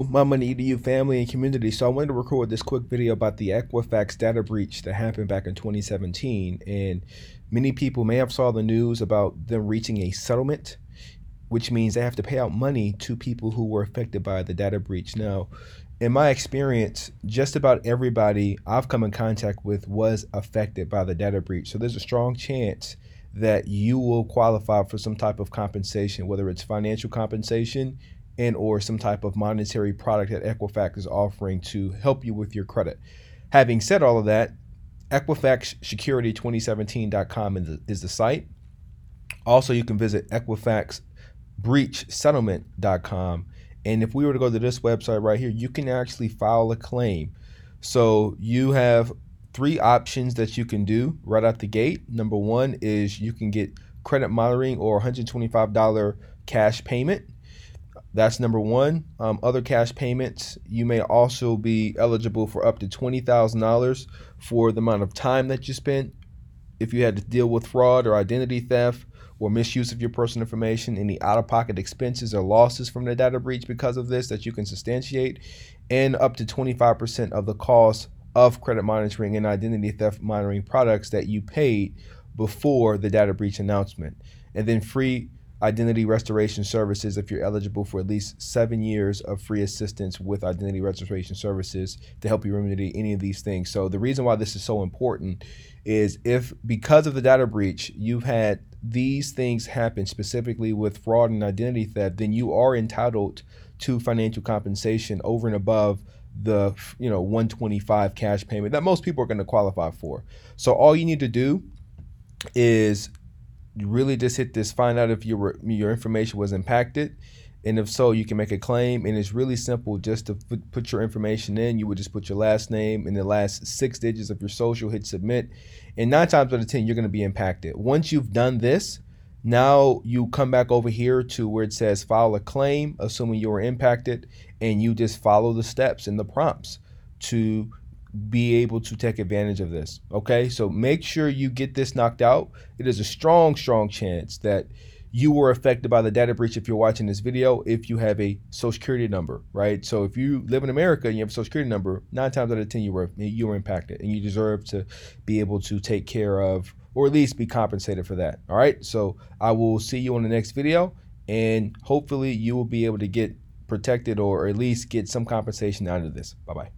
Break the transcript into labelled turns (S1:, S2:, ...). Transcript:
S1: Mama Nita, you family and community. So I wanted to record this quick video about the Equifax data breach that happened back in 2017. And many people may have saw the news about them reaching a settlement, which means they have to pay out money to people who were affected by the data breach. Now, in my experience, just about everybody I've come in contact with was affected by the data breach. So there's a strong chance that you will qualify for some type of compensation, whether it's financial compensation, and or some type of monetary product that Equifax is offering to help you with your credit. Having said all of that, EquifaxSecurity2017.com is the, is the site. Also, you can visit EquifaxBreachSettlement.com. And if we were to go to this website right here, you can actually file a claim. So you have three options that you can do right out the gate. Number one is you can get credit monitoring or $125 cash payment. That's number one. Um, other cash payments, you may also be eligible for up to $20,000 for the amount of time that you spent. If you had to deal with fraud or identity theft or misuse of your personal information, any out of pocket expenses or losses from the data breach because of this that you can substantiate, and up to 25% of the cost of credit monitoring and identity theft monitoring products that you paid before the data breach announcement. And then free identity restoration services if you're eligible for at least seven years of free assistance with identity restoration services to help you remedy any of these things. So, the reason why this is so important is if because of the data breach, you've had these things happen specifically with fraud and identity theft, then you are entitled to financial compensation over and above the you know 125 cash payment that most people are going to qualify for. So all you need to do is you really just hit this find out if your your information was impacted and if so you can make a claim and it's really simple just to put your information in you would just put your last name and the last six digits of your social hit submit and nine times out of ten you're going to be impacted once you've done this now you come back over here to where it says file a claim assuming you were impacted and you just follow the steps and the prompts to be able to take advantage of this. Okay, so make sure you get this knocked out. It is a strong, strong chance that you were affected by the data breach if you're watching this video if you have a social security number, right? So if you live in America and you have a social security number, nine times out of ten you were you were impacted and you deserve to be able to take care of or at least be compensated for that. All right. So I will see you on the next video and hopefully you will be able to get protected or at least get some compensation out of this. Bye bye.